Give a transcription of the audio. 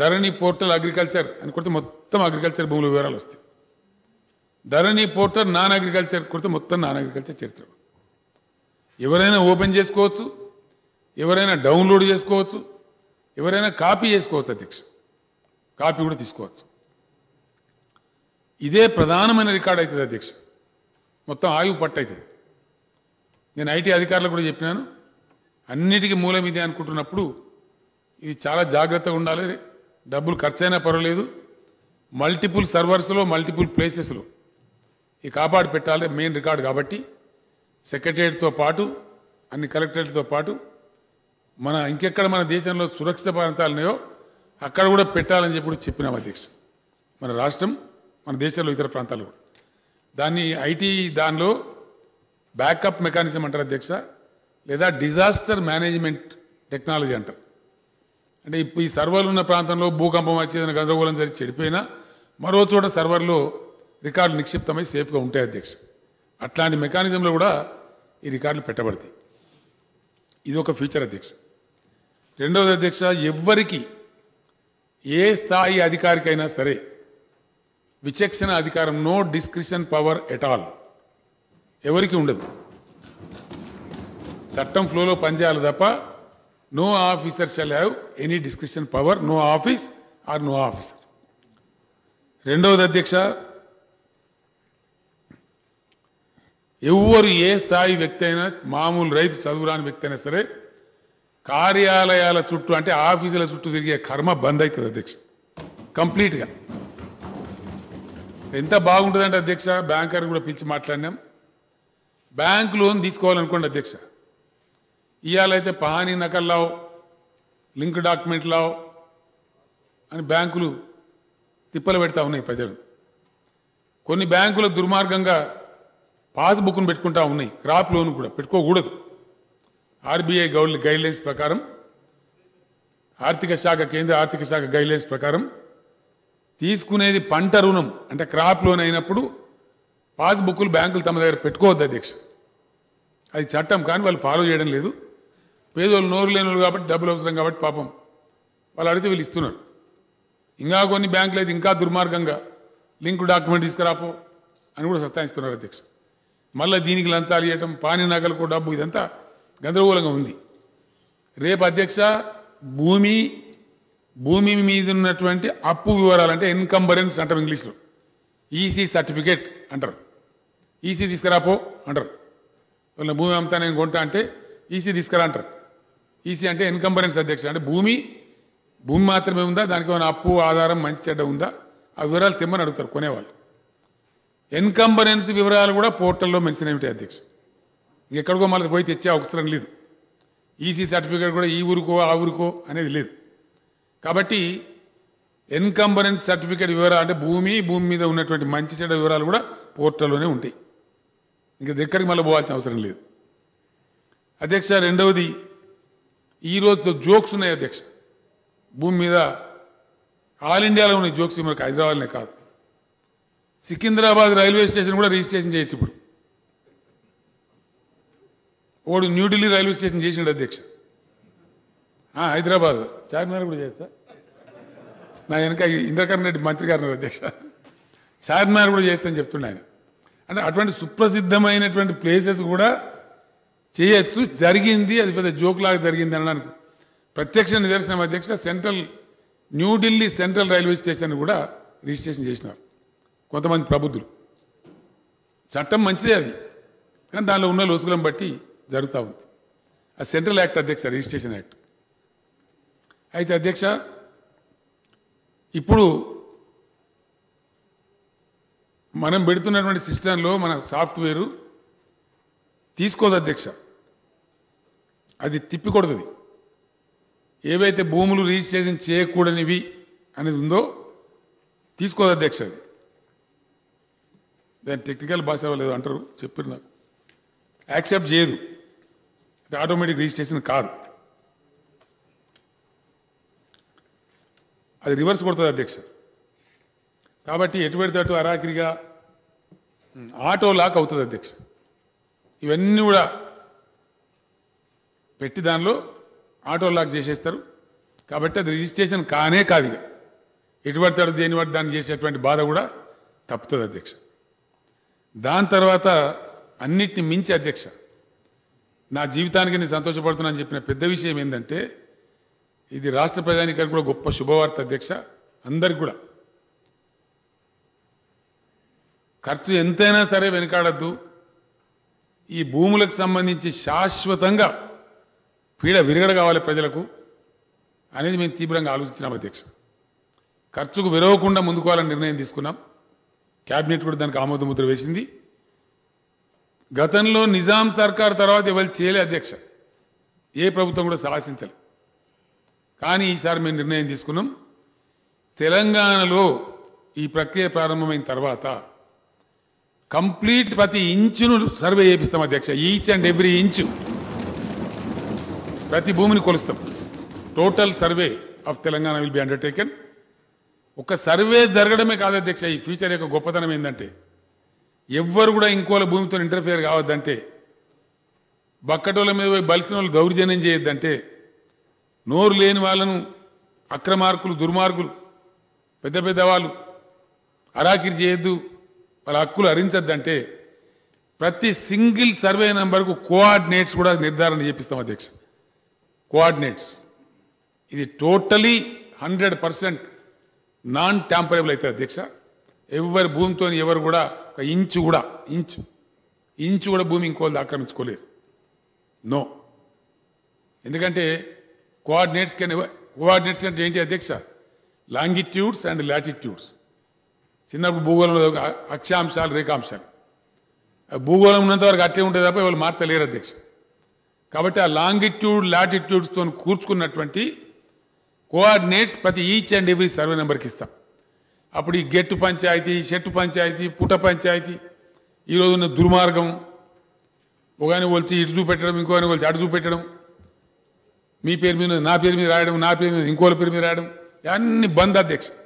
ధరణి portal agriculture అని కొడితే మొత్తం అగ్రికల్చర్ భూముల వివరాలు వస్తాయి ధరణి పోర్టల్ నాన్ అగ్రికల్చర్ కొడితే మొత్తం నాన్ అగ్రికల్చర్ చరిత్ర ఎవరైనా ఓపెన్ చేసుకోవచ్చు ఎవరైనా డౌన్లోడ్ చేసుకోవచ్చు ఎవరైనా కాపీ చేసుకోవచ్చు అధ్యక్ష కాపీ కూడా తీసుకోవచ్చు ఇదే ప్రధానమైన రికార్డ్ అవుతుంది అధ్యక్ష మొత్తం ఆయువు పట్టు నేను ఐటీ అధికారులకు కూడా చెప్పినాను అన్నిటికీ మూలం ఇదే అనుకుంటున్నప్పుడు ఇది చాలా జాగ్రత్తగా ఉండాలి డబ్బులు ఖర్చైనా పర్వాలేదు మల్టిపుల్ సర్వర్స్లో మల్టిపుల్ ప్లేసెస్లో ఈ కాపాడు పెట్టాలి మెయిన్ రికార్డ్ కాబట్టి సెక్రటరియట్తో పాటు అన్ని కలెక్టరేట్తో పాటు మన ఇంకెక్కడ మన దేశంలో సురక్షిత ప్రాంతాలు ఉన్నాయో అక్కడ కూడా పెట్టాలని చెప్పి కూడా చెప్పినాం అధ్యక్ష మన రాష్ట్రం మన దేశంలో ఇతర ప్రాంతాలు కూడా దాన్ని ఐటీ దానిలో బ్యాకప్ మెకానిజం అంటారు అధ్యక్ష లేదా డిజాస్టర్ మేనేజ్మెంట్ టెక్నాలజీ అంటారు అంటే ఇప్పుడు ఈ సర్వర్లు ఉన్న ప్రాంతంలో భూకంపం వచ్చేదని గందరగోళం జరిగి చెడిపోయినా మరో చోట సర్వర్లు రికార్డులు నిక్షిప్తమై సేఫ్గా ఉంటాయి అధ్యక్ష అట్లాంటి మెకానిజంలో కూడా ఈ రికార్డులు పెట్టబడతాయి ఇది ఒక ఫ్యూచర్ అధ్యక్ష రెండవది అధ్యక్ష ఎవ్వరికి ఏ స్థాయి అధికారికైనా సరే విచక్షణ అధికారం no discretion power at all ఎవరికి ఉండదు చట్టం ఫ్లోలో పనిచేయాలి తప్ప no officer shall have any description power no office or no officer రెండవది అధ్యక్ష ఎవ్వరు ఏ స్థాయి వ్యక్తి అయినా మామూలు రైతు చదువురాని వ్యక్తి అయినా సరే కార్యాలయాల చుట్టూ అంటే ఆఫీసుల చుట్టూ తిరిగే కర్మ బంద్ అవుతుంది అధ్యక్ష కంప్లీట్గా ఎంత బాగుంటుందంటే అధ్యక్ష బ్యాంకర్ కూడా పిలిచి మాట్లాడినాం బ్యాంక్ లోన్ తీసుకోవాలనుకోండి అధ్యక్ష ఇవాళైతే పహానీ లావు లింక్ డాక్యుమెంట్ లావు అని బ్యాంకులు తిప్పలు పెడతా ఉన్నాయి ప్రజలు కొన్ని బ్యాంకులు దుర్మార్గంగా పాస్బుక్ను పెట్టుకుంటా ఉన్నాయి క్రాప్ లోన్ కూడా పెట్టుకోకూడదు ఆర్బీఐ గౌడ్ గైడ్లైన్స్ ప్రకారం ఆర్థిక శాఖ కేంద్ర ఆర్థిక శాఖ గైడ్లైన్స్ ప్రకారం తీసుకునేది పంట రుణం అంటే క్రాప్ లోన్ అయినప్పుడు పాస్బుక్లు బ్యాంకులు తమ దగ్గర పెట్టుకోవద్దు అధ్యక్ష అది చట్టం కానీ వాళ్ళు ఫాలో చేయడం లేదు పేదోళ్ళు నోరు లేని కాబట్టి డబ్బులు అవసరం కాబట్టి పాపం వాళ్ళు అడిగితే వీళ్ళు ఇస్తున్నారు ఇంకా కొన్ని బ్యాంకులు అయితే ఇంకా దుర్మార్గంగా లింక్ డాక్యుమెంట్ తీసుకురాపో అని కూడా సత్తాయిస్తున్నారు అధ్యక్ష మళ్ళీ దీనికి లంచాలు ఇవ్వటం పాని నగలకు డబ్బు ఇదంతా గందరగోళంగా ఉంది రేపు అధ్యక్ష భూమి భూమి మీద ఉన్నటువంటి అప్పు వివరాలు అంటే ఇన్కంబరెన్స్ అంటారు ఇంగ్లీష్లో ఈసీ e సర్టిఫికేట్ అంటారు ఈసీ e తీసుకురాపో అంటారు వాళ్ళ భూమి అమ్ముతా నేను కొంటా అంటే ఈసీ e తీసుకురా అంటారు ఈసీ e అంటే ఇన్కంబరెన్స్ అధ్యక్షుడు అంటే భూమి భూమి మాత్రమే ఉందా దానికి ఏమైనా అప్పు ఆధారం మంచి చెడ్డ ఉందా ఆ వివరాలు తెమ్మని అడుగుతారు కొనేవాళ్ళు ఎన్కంబరెన్స్ వివరాలు కూడా పోర్టల్లో మెన్షన్ ఏమిటి అధ్యక్ష ఎక్కడికో మళ్ళీ పోయి తెచ్చే అవసరం లేదు ఈసీ e సర్టిఫికేట్ కూడా ఈ ఊరికో ఆ ఊరికో అనేది లేదు కాబట్టి ఎన్కంబరెన్స్ సర్టిఫికేట్ వివరాలు అంటే భూమి భూమి మీద ఉన్నటువంటి మంచి చెడ్డ వివరాలు కూడా పోర్టల్లోనే ఉంటాయి ఇంకా దగ్గరికి మళ్ళీ పోవాల్సిన అవసరం లేదు అధ్యక్ష రెండవది ఈరోజు జోక్స్ ఉన్నాయి అధ్యక్ష భూమి మీద ఆల్ ఇండియాలో ఉన్నాయి జోక్స్ మనకు హైదరాబాద్నే కాదు సికింద్రాబాద్ రైల్వే స్టేషన్ కూడా రిజిస్ట్రేషన్ చేయొచ్చు ఇప్పుడు ఓడు న్యూఢిల్లీ రైల్వే స్టేషన్ చేసిండు అధ్యక్ష హైదరాబాద్ చార్మినార్ కూడా చేస్తా నా వెనక ఇంద్రకరణ్ రెడ్డి మంత్రి గారు అధ్యక్ష చార్మినార్ కూడా చేస్తా అని చెప్తున్నాను అంటే అటువంటి సుప్రసిద్ధమైనటువంటి ప్లేసెస్ కూడా చేయొచ్చు జరిగింది అది పెద్ద జోక్లాగా జరిగింది అనడానికి ప్రత్యక్ష నిదర్శనం అధ్యక్ష central New Delhi central railway station కూడా రిజిస్ట్రేషన్ చేసినారు కొంతమంది ప్రబుద్ధులు చట్టం మంచిదే అది కానీ దానిలో ఉన్న లోసుకులను బట్టి జరుగుతూ ఉంది ఆ సెంట్రల్ యాక్ట్ అధ్యక్ష రిజిస్ట్రేషన్ యాక్ట్ అయితే అధ్యక్ష ఇప్పుడు మనం పెడుతున్నటువంటి సిస్టంలో మన సాఫ్ట్వేరు తీసుకోదు అధ్యక్ష అది తిప్పికొడుతుంది ఏవైతే భూములు రిజిస్ట్రేషన్ చేయకూడనివి అనేది ఉందో తీసుకోదు అధ్యక్ష అది దాని టెక్నికల్ భాష వాళ్ళు అంటారు చెప్పారు నాకు యాక్సెప్ట్ చేయదు అంటే ఆటోమేటిక్ రిజిస్ట్రేషన్ కాదు అది రివర్స్ కొడుతుంది అధ్యక్ష కాబట్టి ఎటువంటి అటు అరాకిరిగా ఆటో లాక్ అవుతుంది అధ్యక్ష ఇవన్నీ కూడా పెట్టి దానిలో ఆటో లాక్ చేసేస్తారు కాబట్టి అది రిజిస్ట్రేషన్ కానే కాదు ఇక ఎటు పడతాడు దేని పడి దాన్ని చేసేటువంటి బాధ కూడా తప్పుతుంది అధ్యక్ష దాని తర్వాత అన్నిటిని మించి అధ్యక్ష నా జీవితానికి నేను సంతోషపడుతున్నాను చెప్పిన పెద్ద విషయం ఏంటంటే ఇది రాష్ట్ర ప్రజానికి కూడా గొప్ప శుభవార్త అధ్యక్ష అందరికి కూడా ఖర్చు ఎంతైనా సరే వెనకాడద్దు ఈ భూములకు సంబంధించి శాశ్వతంగా పీడ విరగడ కావాలి ప్రజలకు అనేది మేము తీవ్రంగా ఆలోచించినాం అధ్యక్ష ఖర్చుకు విరవకుండా ముందుకోవాలని నిర్ణయం తీసుకున్నాం క్యాబినెట్ కూడా దానికి ముద్ర వేసింది గతంలో నిజాం సర్కార్ తర్వాత ఎవరు చేయలే అధ్యక్ష ఏ ప్రభుత్వం కూడా శాసించలే కానీ ఈసారి మేము నిర్ణయం తీసుకున్నాం తెలంగాణలో ఈ ప్రక్రియ ప్రారంభమైన తర్వాత కంప్లీట్ ప్రతి ఇంచును సర్వే చేపిస్తాం అధ్యక్ష ఈచ్ అండ్ ఎవ్రీ ఇంచు ప్రతి భూమిని కొలుస్తాం total survey of Telangana will be undertaken ఒక సర్వే జరగడమే కాదు అధ్యక్ష ఈ ఫ్యూచర్ యొక్క గొప్పతనం ఏంటంటే ఎవ్వరు కూడా ఇంకోల భూమితో ఇంటర్ఫియర్ కావద్దంటే బక్కటోళ్ళ మీద పోయి బలిసిన వాళ్ళు దౌర్జన్యం చేయొద్దంటే నోరు లేని వాళ్ళను అక్రమార్కులు దుర్మార్గులు పెద్ద పెద్ద వాళ్ళు అరాకిరి చేయొద్దు వాళ్ళ హక్కులు హరించద్దంటే ప్రతి సింగిల్ సర్వే నెంబర్కు కోఆర్డినేట్స్ కూడా నిర్ధారణ చేపిస్తాం అధ్యక్ష కోఆర్డినేట్స్ ఇది totally hundred percent non tamperable అవుతుంది అధ్యక్ష ఎవరి భూమితో ఎవరు కూడా ఒక ఇంచు కూడా ఇంచు ఇంచు కూడా భూమి ఇంకోళ్ళు ఆక్రమించుకోలేరు నో ఎందుకంటే కోఆర్డినేట్స్ కెన్ కోఆర్డినేట్స్ అంటే ఏంటి అధ్యక్ష లాంగిట్యూడ్స్ అండ్ లాటిట్యూడ్స్ చిన్నప్పుడు భూగోళంలో అక్షాంశాలు రేఖాంశాలు భూగోళం ఉన్నంత వరకు అట్లే ఉంటుంది తప్ప వాళ్ళు మార్చలేరు అధ్యక్ష కాబట్టి ఆ లాంగిట్యూడ్ లాటిట్యూడ్స్తో కూర్చుకున్నటువంటి కోఆర్డినేట్స్ ప్రతి ఈచ్ అండ్ ఎవ్రీ సర్వే నెంబర్కి ఇస్తాం అప్పుడు ఈ గెట్టు పంచాయతీ షెట్టు పంచాయతీ పుట పంచాయతీ ఈరోజు ఉన్న దుర్మార్గం ఒకని ఒలిచి ఇటు చూపెట్టడం ఇంకోని ఒలిచి అటు చూపెట్టడం మీ పేరు మీద నా పేరు మీద రాయడం నా పేరు మీద ఇంకోళ్ళ పేరు మీద రాయడం అన్ని బంద్ అధ్యక్ష